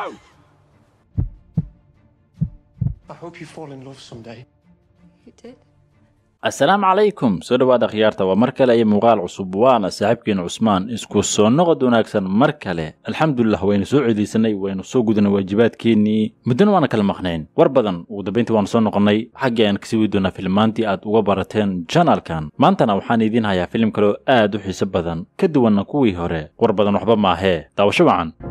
No! assalaamu calaykum soo dhawaada khiyaarta waa mar kale iyo muuqaal cusub waana saaxiibkiina cusmaan isku soo noqod wanaagsan mar kale alxamdulilah waynu soo cediisanay waynu soo gudnay waajibaadkeennii muddana waana kala maqnayn war badan ugu dambayntii waanu soo noqonnay xaggii aan kasii wadi doonaa filmaantii aad uga barateen janalkan maantana waxaan idiin hayaa filim kaloo aad u xiiso badan ka duwanna kuwii hore war badan waxba maahee daawasho wacan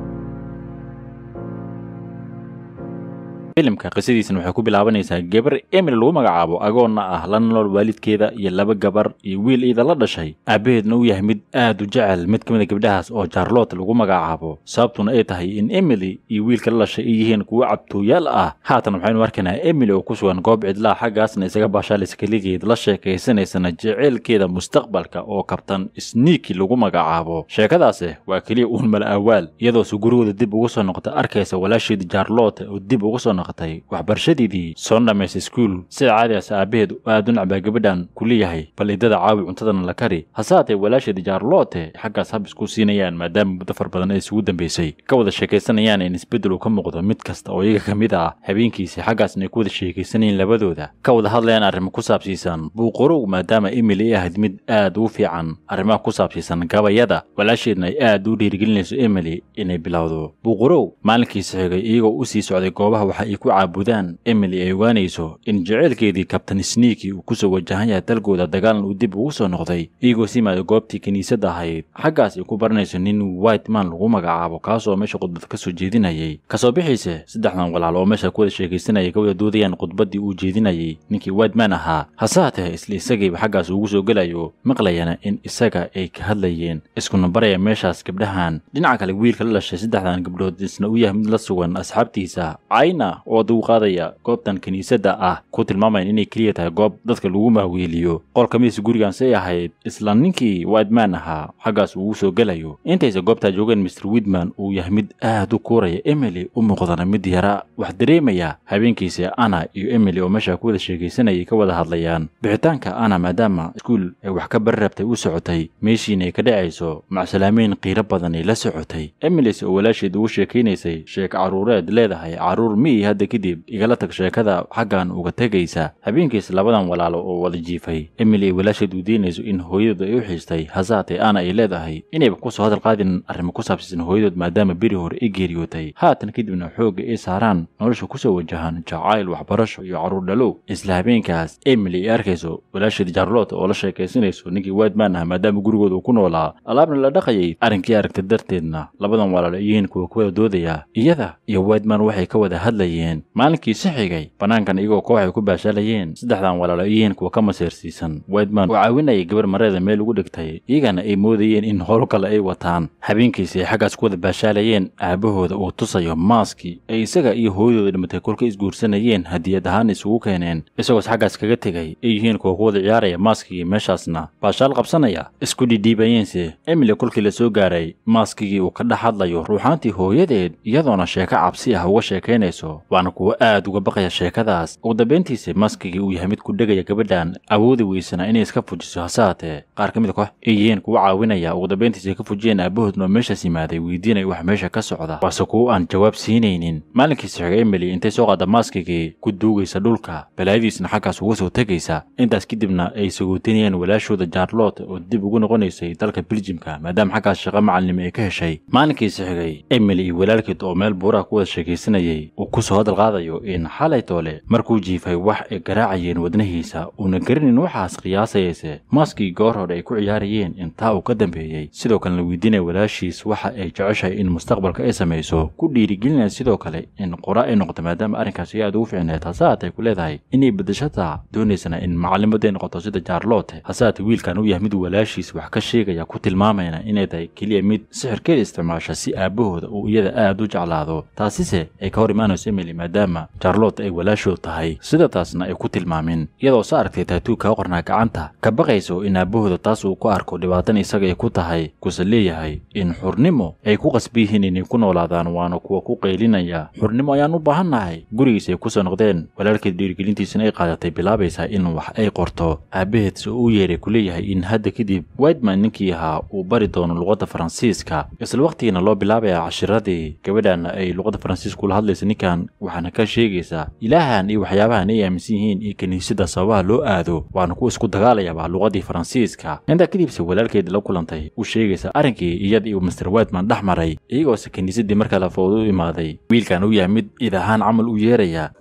filimka qisadiisana waxay ku bilaabanaysaa gabar emil lagu magacaabo agoonna ah la nool waalidkeeda iyo laba gabar iyo wiil iida la dhashay aabaheedna u yahay mid aad u jecel mid ka mida ah gabdhahaas oo charlotte lagu magacaabo sababtuna ay tahay in emily iyo wiilka la dhashay ay yihiin kuwo cabtooyaal ah haatan waxaynu arkaynaa emily oo ku sugan goob cidlaa xaggaasna isaga baashaalaysa keligeed la sheekaysanaysana jeceylkeeda mustaqbalka oo kabtan sniiki lagu magacaabo sheekadaase eh, waa keliya uun mala awaal iyadoosu gurigooda dib ugu soo noqta arkaysa walaasheeda charlotte oo dib ugu soo noqta noqotay waxbarashadeedii soo dhamaysay iskuul sida caadigaas aabaheed aad u nacbaa gabadhan ku leeyahay bal iddada caawi cuntadana la kari hase hasaatee walaasheed jaarloote xaggaas hab isku siinayaan maadaama muddo far badan ay isugu dambaysay ka wada sheekaysanayaan in isbeddel uu ka muuqdo mid kasta oo iyaga ka mid ah habeenkiisa xaggaasna ay ku wada sheekaysanayaen labadooda ka wada hadlayaan arrimo ku saabsiisan buuqorow maadaama emil ay ahayd mid aad uu fiican arrimaha ku saabsiisan gabayada walaasheedna ay aad u dhiirigelinayso emily inay bilowdo buuqorow maalinkiisa xigay iyagoo u sii socday goobaha waxa ay ku caabudaan emily ay ogaanayso in jaceylkeedii kabtan sniiki uu kusoo wajahan yahay dalkooda dagaalan uu dib ugu soo noqday iyagoo sii maada goobtii kiniisadda ahayd xaggaas ay ku baranayso nin white lagu magacaabo kaasoo meesha khudbad ka soo jeedinayay kasoo bixiise saddexdan walaal oo meesha kuwada sheekaysanayay wada doodayaan khudbaddii uu jeedinayay ninkii white ahaa hase haatee eh, isla isagiiba xaggaas ugu soo gelayo maqlayana in isaga ay ka hadlayeen iskuna baraya meeshaas gabdhahan dhinaca kale wiilka la dhashay saddexdan gabdhood isna u yahay mid la sugan asxaabtiisa cayna waaduu qaadaya goobtan kiniisadda ah ku tilmaamayan inay keliya tahay goob dadka lagu mahweeliyo qolkamiis gurigaans ay ahayd isla ninkii widman ahaa xaggaas uuu soo gelayo intayse goobtaa joogeen mister widman uu yahay mid aad u kuuraya emily u muuqdana mid yara wax dareemaya habeenkiisa ana iyo emily oo meesha ku wada sheekaysanayay ka wada hadlayaan bixitaanka ana maadaama iskuul ay wax ka bari rabtay u socotay meeshiinay ka dhacayso macsalaameyn qiiro badanay la socotay emilis oo walaasheed ugu sheekaynaysay sheek caruureed leedahay caruur miiha hadda kadib igala tag sheekada xaggan uga tegaysa habeenkiis labadan walaalo oo wada jiifay emily ay walaasheed u deynayso in hooyadood ay u xiistay hasaatee aana ay leedahay inayba kusoo hadal qaadin arrimo ku saabsiisan hooyadood maadaama beri hore ay geeriyootay haatan kadibna xoogga ay saaraan nolosha kusoo wajahaan jacayl waxbarasho iyo carruur dhalow isla habeenkaas emily ay arkayso walaasheed jarloota oo la sheekaysanayso ninkii waadmaan ah maadaama gurigooda uu ku noolaa alaabna la dhaqayay arrinkii aragta darteedna labadan walaalo yihiin kuwa ku wada doodaya iyada iyo waadmaan waxay ka wada hadlayeen baasheeyeen maalinkii sixigay bannaankan iyagoo koox ay ku baashaalayeen saddexdan walaalo yihiin kuwa ka masiirsiisan weydman oo caawinayay gabar mareeda meel ugu dhigtay iyagana ay moodayeen in howl kale ay wataan habeenkiisi ay xaggaas ku wada baashaalayeen aabahooda uu tusayo maaski ay isaga iyo hooyadooda dhimatay kolka isguursanayeen hadiyad ahaan isugu keeneen isagoos xaggaas kaga tegay ay yihiin kuwa ku wada ciyaaraya maaskigii meeshaasna baashaal qabsanaya isku dhidhiibayense emily kolkii la soo gaaray maaskigii uu ka dhex hadlayo ruuxaantii hooyadeed iyadoona sheeko cabsi ah uga sheekaynayso waana kuwa aad uga baqaya sheekadaas ugu dambeyntiisi maskigii uu yahay mid ku dhegaya gabadhan awooda weysana inay iska fujiso hase haatee qaar ka mid ah koox ay yihiin kuwa caawinaya ugu dambeyntiisi ka fujiyeen aabahoodna oo meeshaas yimaaday weydiinaya wax meesha ka socda waase kuwa aan jawaab siinaynin maalinkiisa xigay emily intay soo qaada maskigii ku duugaysa dhulka balaayadiisna xaggaas uga soo tegaysa intaas kadibna ay sagootinayeen walaashooda jaarloot oo dib ugu noqonaysay dalka biljimka maadaama xaggaas shaqo macalnimo ay ka heshay maalinkiisa xigay emily iyo walaalkeed oo meel buuraha ku wada sheekaysanayay uu kusoo hadal qaadayo in xalay toole markuu jiifay wax ay garaacayeen wadnahiisa uuna garinin waxaas qiyaasayayse maaskii goor hore ay ku ciyaarayeen intaa uu ka dambeeyey sidoo kalena weydiinaya walaashiis waxa ay jeceshahay in mustaqbalka ay samayso ku dhiirigelinaya sidoo kale in qora ay noqoto maadaama arrinkaasi aad ugu ficneed hase aatay ku leedahay inay badashataa doonaysana in macalimaday noqoto sida jaarloote hase aatay wiilkan u yahay mid walaashiis wax ka sheegaya ku tilmaamayna inay tahay keliya mid sixirkeeda isticmaasha si aabbahooda uu iyada aad u jeclaado taasise ay ka hor imaanayso emily emily maadaama charlotte ay walaashood tahay sida taasna ay ku tilmaameen iyadoo sa aragtay taatuuka qornaa gacanta ka baqayso in aabahooda taas uu ku arko dhibaatan isaga ay ku tahay kuuse leeyahay in xurnimo ay ku qasbi inay ku noolaadaan waana kuwa ku qaylinaya xurnimo ayaan u baahan nahay gurigiis ay kusoo noqdeen walaalkeed dhiirgelintiisana ay qaadatay bilaabaysaa in wax ay qorto aabbaheed se uu yeeray ku leeyahay in hadda kadib waidman ninkii ahaa uu bari doono luqadda faransiiska isla wakhtigiina loo bilaabaya cashiradii gabadhaana ay luqadda faransiiska ula hadlaysa ninkan waxaana ka sheegaysaa ilaahan iyo waxyaabahan ay aaminsan yihiin iyo kiniisadda sababaha loo aado waana ku isku dagaalayaaba luqadii faransiiska intaa kadibse walaalkeed la kulantay u sheegaysaa arrinkii iyada iyo master wetman dhex maray iyagoose kiniisaddii markaa la u imaaday wiilkan u yahay mid iid ahaan camal u yeeraya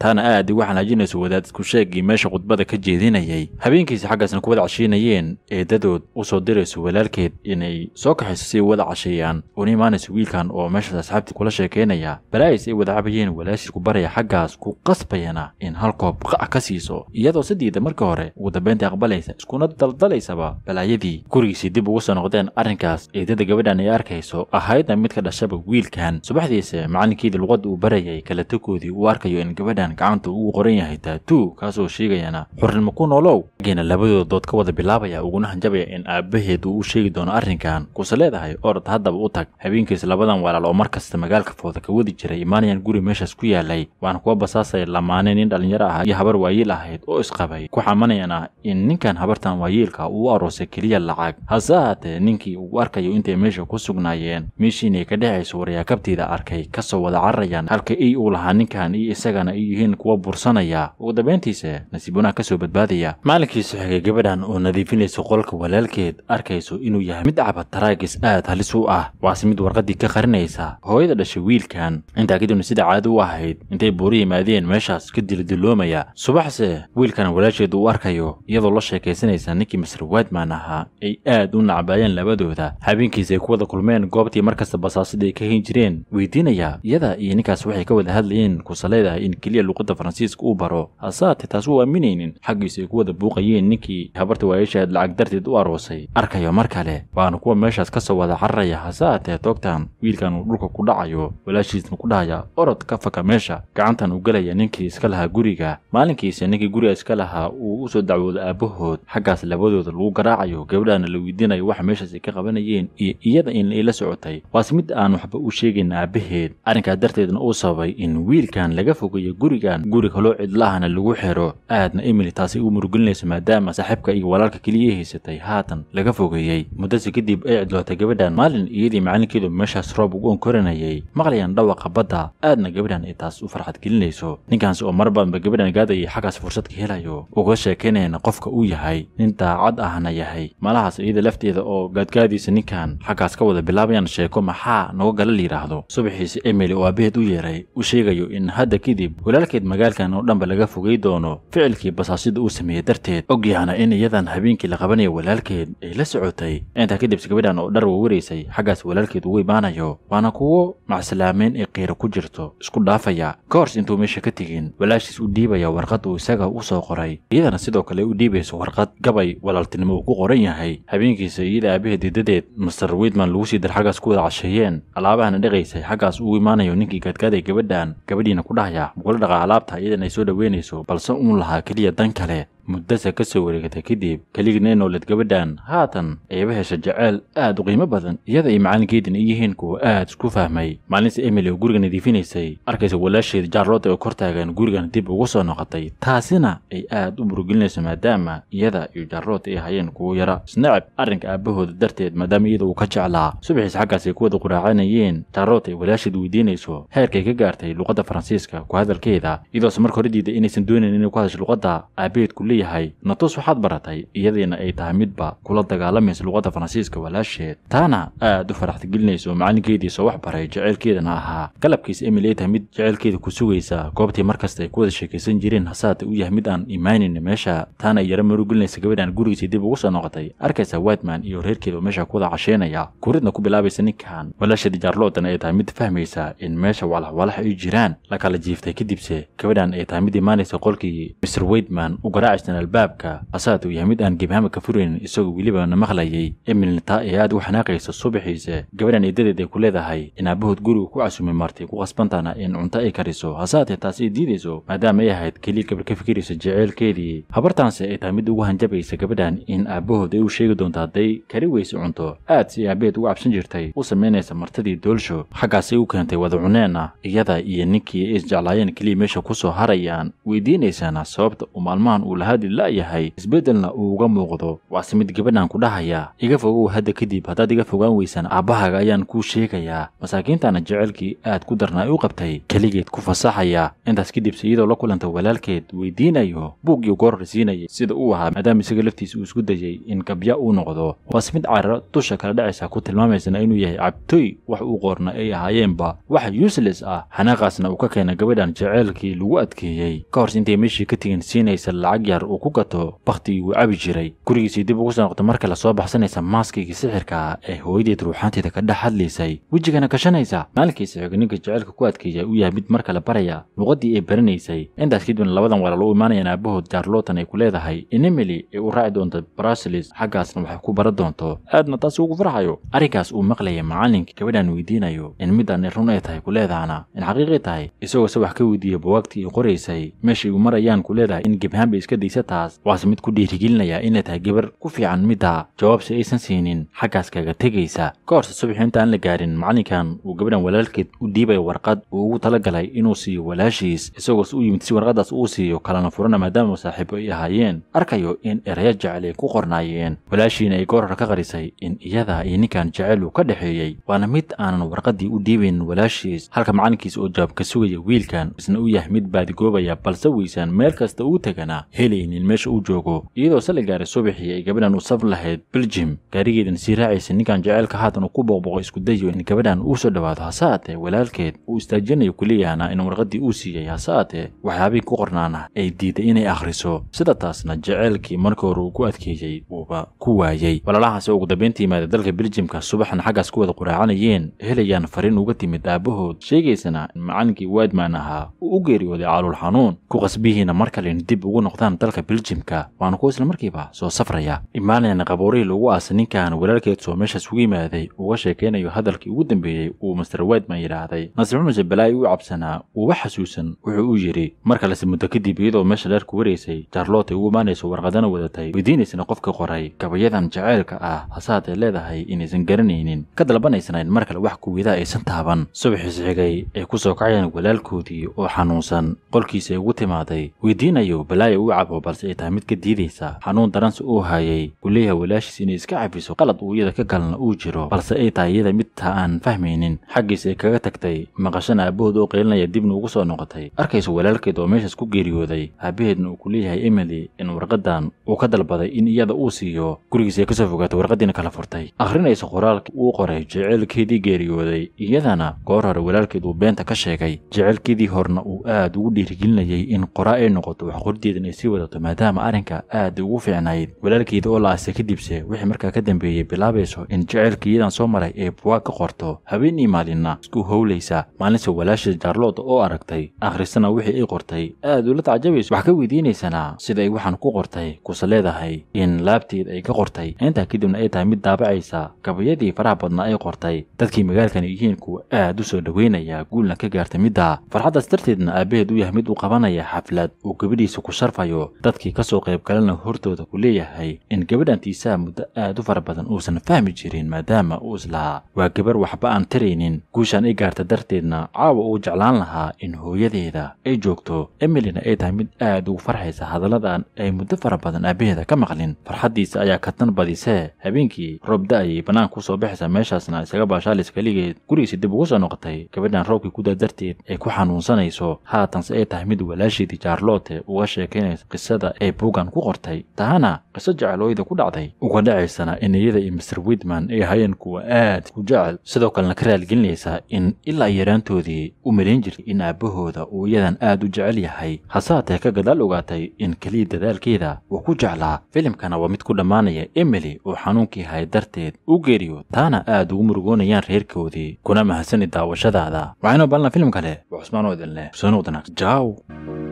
taana aad igu xanaajinayso isku sheegii meesha khudbada ka jeedinayay habeenkiisa xaggaasna kuwada cashiinayeen eeddadood u soo dirayso walaalkeed inay soo kaxayso si wada casheeyaan una imaanayso wiilkan oo meeshaas asxaabtii kula sheekaynaya balaa'is ay wada cabayeen ku baraya xaggaas ku qasbayana in hal koob qac ka siiso iyadoo sidiida marka hore ugu dambaynta aqbalaysa iskuna daldalaysaba balaayadii gurigiisii dib ugu soo noqdeen arrinkaas eeddada gabadhan ay arkayso ahaydna mid ka dhashaba wiilkan subaxdiisa macalinkeedii luqadda uu barayay kalatakoodii uu arkayo in gabadhan warqadkan gacanta ugu qoran yahay taatoo kaasoo sheegayana xornimo ku noolow aggeena labadooda dood ka wada bilaabaya uguna hanjabaya in aabbaheed uu u sheegi doono arrinkan kuuse leedahay orod haddaba u tag habeenkiis labadan walaal oo mar kasta magaalka fooda ka wadi jiray imaanayaan guri meeshaas ku yaalay waana kuwa basaasaya lamaanay nin dhallinyaro ah iyo habar waayiil ahayd oo isqabay ku xamanayana in ninkan habartan waayiilka uu aroosay keliya lacag hase ahaatee ninkii uu arkayo intay meesha ku sugnaayeen meeshiinay ka dhexayso waryaakabtiida arkay kasoo wada cararayaan halka ay uu lahaa ninkan iyo isagana iyo yihiin kuwa bursanaya ugu dambeyntiisa nasiib wanaag badbaadaya maalinkiisa xigay gabadhan oo nadiifinaysa qolka walaalkeed arkayso inuu yahay mid cabad taraagis aad halis u ah waase mid warqaddii ka qarinaysa hooyada dhashay wiilkan intaa kadibna sida caadi u ahayd intay buuru yimaadeen meeshaas ka diladiloomaya subaxse wiilkan walaasheed uu arkayo iyadoo la sheekaysanaysa ninkii masar waadmaan ahaa ay aad u nacbaayeen labadooda habeenkiisa ay ku wada kulmeen goobtii markasta basaasadii ay ka hayn jireen weydiinaya iyada iyo ninkaas waxay ka wada hadlayeen ku in keliya luuqadda faransiiska uu baro hase haatee taas u aaminaynin xaggiisa ay ku wada buuqayeen ninkii habarta waayeeshaad lacag darteed u aroosay arkayo mar kale waana kuwa meeshaas ka soo wada cararaya hase haatee toogtaan wiilkan uu dhulka ku dhacayo walaashiisna ku dhahaya orod ka faka meesha gacantan u gelaya ninkii iska lahaa guriga maalinkiisa ninkii guriga iska lahaa uu u soo dacwooda aabbahood xaggaas labadooda lagu garaacayo gabadhaana la weydiinayo waxa meeshaas ay ka qabanayeen iyo iyada in ayla socotay waase mid aan waxba u sheegayn aabbaheed arrinkaas darteedna uu sababay in wiilkan laga fogeeyo guriga gurigan guri kaloo cidlahana lagu xiro aadna emily taasi u murugelinayso maadaama saaxiibka iyo walaalka keliya haysatay haatan laga fogeeyey muddasi kadib ay cidlootay gabadhan maalin iyadii macalinkeedu meeshaas roob ugu onkoranayay maqlayaan dhawaqa badda aadna gabadhan ay taas u farxad gelinayso ninkaasi oo mar badanba gabadhan gaadayay xaggaas fursadka helayo uga sheekaynayana qofka uu yahay nin daacad ahna yahay malahaas iyada lafteeda oo gaadgaadiisa ninkan xaggaas ka wada bilaabayaan sheeko maxaa noga gala la yidhaahdo subaxiisa emily oo aabaheed u yeeray u sheegayo in hadda kadib markayd magaalkan oo dhanba laga fogay doono ficilkii basaasida uu sameeyey darteed ogyahana in iyadan habeenkii la qabanaya walaalkeed ay la socotay intaa kadib gabadhan oo dhar wawaraysay xaggaas walaalkeed ugu imaanayo waana kuwo macsalaameyn ay qiiro ku jirto isku dhaafaya koors intuu meesha ka tegin walaashiis u dhiibaya warqad uu isaga u soo qoray iyadana sidoo kale u dhiibayso warqad gabay walaaltinimo uu ku qoran yahay habeenkiisa iyada aabaheed didadeed master wiidman lagu sii dar xaggaas kuwada casheeyeen alaabahana dhaqaysay xaggaas ugu imaanayo ninkii gaadgaaday gabadhan gabadhiina ku dhahaya muqula alaabta iyadan ay soo dhoweynayso balse uun lahaa keliya dan kale muddasa ka soo wareegatay kadib keligna noolad gabadhan haatan ayaba hesha jaceyl aad u qiimo badan iyada ay macalinkeedin ay yihiin kuwa aad isku fahmay maalintii emily oo guriga nadiifinaysay arkaysa walaasheeda jaarlooda oo kor taagan gurigan dib ugu soo noqotay taasina ay aad u burugelinayso maadaama iyada iyo jaarlot ay hayeen kuwo yara isnacab arrinka aabbahooda darteed maadaama iyada uu ka jeclaa subaxiis xaggaas ay ku wada quraacanayeen jaarlot ay walaasheed weydiinayso heerkay ka gaartay luqadda faransiiska ku hadalkeeda iyadoose marka hore diida inaysan doonayn inay ku hadasho luqadda aabaheed kuleeya leeyahay natus waxaad baratay iyadiina ay tahay midba kula dagaalamaysa luqadda faransiiska walaasheed taana aad u faraxtagelinayso macalinkeedii soo wax baray jaceylkeedana ahaa galabkiisa emil ay tahay mid jaceylkeeda ku sugaysa goobtii markasta ay ku wada sheekaysan jireen hasaata u yahay mid aan imaanayna meesha taana yaro marugelinaysa gabadhaan gurigiisii dib ugu soo noqotay arkaysa whiteman iyo reerkeeda oo meesha ku wada casheynaya kuridna ku bilaabaysa ninkan walaasheeda jaarloodana ay tahay mid fahmaysa in meesha walaxwalax ay jiraan lakala jiiftay kadibse gabadhaan ay tahay mid imaanaysa qolkii mr weidman u garaac haystaan albaabka asaad uu yahay mid aan gebhaama ka furaynin isagoo weliba na maqlayay emilintaa ee aad u xanaaqaysa subaxiise gabadhan idadeed ay ku leedahay in aabahood gurigu ku casumay martay ku qasbantaana in cunto ay kariso hasaatee taas ay diidayso maadaama ay ahayd keliya gabar ka fikiraysa jeceelkeedii habartaanse ay tahay mid ugu hanjabaysa gabadhan in aabahood ay u sheegi doonto hadday kari weyse cunto aad si aabaheed ugu cabsan jirtay u samaynaysa martadii doolsho xaggaasay u keentay wada cuneenna iyada iyo ninkii ay isjeclaayeen keliya meesha ku soo harayaan weydiinaysaana sababta uu maalmahan uu lahaa haadi la'yahay isbeddelna uu uga muuqdo waase mid gabadhaan ku dhahayaa iga fogow hadda kadib haddaad iga fogaan weysaan aabbahaaga ayaan kuu sheegayaa masaakiintaana jecelkii aad ku darnaa u qabtay keligeed ku fasaxaya intaas kadibse iyadoo la kulanta walaalkeed weydiinayo buuggii goror siinayay sida uu ahaa maadaama isaga laftiisa uu isku dayay in gabya uu noqdo waase mid cararo dusha kala dhacaysa ku tilmaamaysana inuu yahay cabtoy wax uu qoorna ay ahaayeenba wax yuuseles ah xanaaqaasna uu ka keena gabadhaan jeceelkii lagu adkeeyey ka hors intay meeshii ka tegin siinaysa lacag yar sixir uu ku gato bakhtigii uu cabi jiray gurigiisii dib ugu soo noqda marka lasoo baxsanaysa maaskigii sixirka ee hooyadeed ruuxaanteeda ka dhex hadlaysay wejigana kashanaysa maalinkiisa xog ninka jaceylka ku adkeeya u yahay mid marka la baraya luuqadii ay baranaysay intaas kadibna labadan walaal u imaanayaan aabahood jaarlootan ay ku leedahay inemeli ay u raaci doonta brasilis xaggaasna waxay ku baran doonto aadna taas ugu farxayo arrinkaas uu maqlaya macallinka gabadhaan weydiinayo in midaan run ay tahay ku leedahana in xaqiiqi tahay isagoo se wax ka weydiiya buwaagtii ay qoraysay meeshay u marayaan ku leedahay in gebhaan iska dhagaysataas waxaase mid ku dhiirigelinayaa inay tahay gabar ku fiican middaa jawaabse aysan siinin xaggaas kaga tegaysa ka horse subaxii intaan la gaarin macallinkan uu gabadhan walaalkeed u dhiibaya warqad uu ugu tala galay inuu siiyo walaashiis isagoos u yimid si warqaddaas uu siiyo kalana furana maadaama saaxiibo ay ahaayeen arkayo in erayo jecel ku qornaayeen walaashiina ay goor hore ka qarisay in iyada iyo ninkan jecel uu ka dhexeeyey waana mid aanan warqaddii u dhiibaynin walaashiis halka macalinkiis oo jawaab ka sugaya wiilkan isna u yahay mid baadigoobaya balse weysan meel kasta uu tegana heli leeyihiin meesha uu joogo iyadoo sali gaara subaxii ay gabadhan u saf lahayd beljim gaarigeedan sii raacaysay ninkan jaceylka haatan uu ku booqbooqo iskudayo in gabadhan uu soo dhowaado hase aatee walaalkeed uu istaajinayo ku in warqaddii uu siiyey hase aatee waxyaabihii ku qornaana ay diiday inay akhriso sida taasna jaceylkii markii hore uu ku adkeeyey uuba ku waayey walaalahaasi oo ugu dambeynta yimaada dalka beljimka subaxna xaggaas ku wada quraacanayeen helayaan fariin uga timid aabahood sheegaysana in macalinkii waadmaan ahaa uu u geeriyooday caaluul xanuun ku qasbihiina mar kalen dib ugu noqdaan dalka beljimka waana kuwa isla markiiba soo safraya imaanayna qaboorihii lagu aasay ninkan walaalkeed soo meeshaas ugu yimaaday uga sheekeynayo hadalkii ugu dambeeyey uu master wideman yidhaahday nasir cumar jabalaay uu cabsanaa uuba xasuusan wuxuu u yidhi mar kalese muddo kadib iyadoo meesha dheerku wareysay jarlotay ugu imaanayso warqadana wadatay weydiinaysana qofka qoray gabayadan jaceylka ah hase haddee leedahay inaysan garanaynin ka dalbanaysnayn mar kale wax kuwidaha aysan taaban subaxiis xigay ay ku soo kacayeen walaalkoodii oo xanuunsan qolkiisa ugu timaaday weydiinayo balaayo uu cabo qabo balse ay tahay mid ka diidaysa xanuun daranse uu hayay uu walaashiis inay iska cafiso qalad uu iyada ka galna uu jiro balse ay tahay iyada mid ta aan fahmaynin xaggiisa ay kaga tagtay maqashana aabahood oo qeylinaya dibna ugu soo noqotay arkayso walaalkeed oo meeshaas ku geeriyooday aabaheedna uu ku leeyahay emily in warqadan uu ka dalbaday in iyada uu siiyo gurigiis ay kasoo fogaatay warqaddiina kala furtay akhrinaysa qoraalka uu qoray jeceelkeedii geeriyooday iyadana goor hore walaalkeed uu beenta ka sheegay jeceylkeedii horna uu aad ugu dhiirigelinayay in qoraa ay noqoto waxqorideedan ay sii wada noqoto maadaama arrinka aad ugu fiicnayd walaalkeeda oo la aasay kadibse wixii markaa ka dambeeyey bilaabayso in jaceylkiiyadan soo maray ee buwaag ka qorto habeen habeenii maalinna isku howlaysa maalinse walaasha jaarlooda oo aragtay akhrisana wixii ay qortay aad ula tacjabayso wax ka weydiinaysanaa ay waxaan ku qortay kuse leedahay in laabteeda ay ka qortay intaa kadibna ay tahay mid daabacaysa gabayadii faraha badnaa ay qortay dadkii magaalkan yihiin kuwa aad u soo dhoweynaya guulna ka gaartay middaa farxaddaas darteedna aabaheed u yahay mid u qabanaya xaflad uu gabadhiisa ku sharfayo dadkii kasoo galana hortooda ku leeyahay in gabadhan tiisaha muddo aad u fara badan uusan fahmi jirin maadaama uu islahaa waa gabar waxba aan taraynin guushaan i gaarta darteedna caawa uu jeclaan lahaa in hooyadeeda ay joogto emilina ay tahay mid aad ugu farxaysa hadalladan ay muddo fara badan aabbaheeda ka maqlin farxaddiisa ayaa katan badisee habeenkii roobda-ayay bannaanka kusoo baxaysa meeshaasna isaga baashaalis keligeed gurigiisa dib ugu soo noqotay gabadhan roobkii guda darteed ay ku xanuunsanayso haatanse ay tahay mid walaasheedii jaarloote uga sheekaynaysa qisada ay buuggan ku qortay taana qiso jecelooyda ku dhacday uga dhacaysana in iyada iyo master widman ay ahaayeen kuwa aad ku jecel sidoo kalena ka raalgelinaysa in ilaa yaraantoodii u malayn jirtay in aabbahooda uu iyadan aad u jecel yahay hase hasaatee ka gadaal ogaatay in keliya dadaalkeeda uu ku jeclaa filimkana waa mid ku dhammaanaya emily oo xanuunkii hay darteed u geeriyo taana aad ugu murugoonayaan reerkoodii kuna mahadsani daawashadaada waxaynu balna filim kale waa cusmaan oo idinleh soo noqdanaa jaw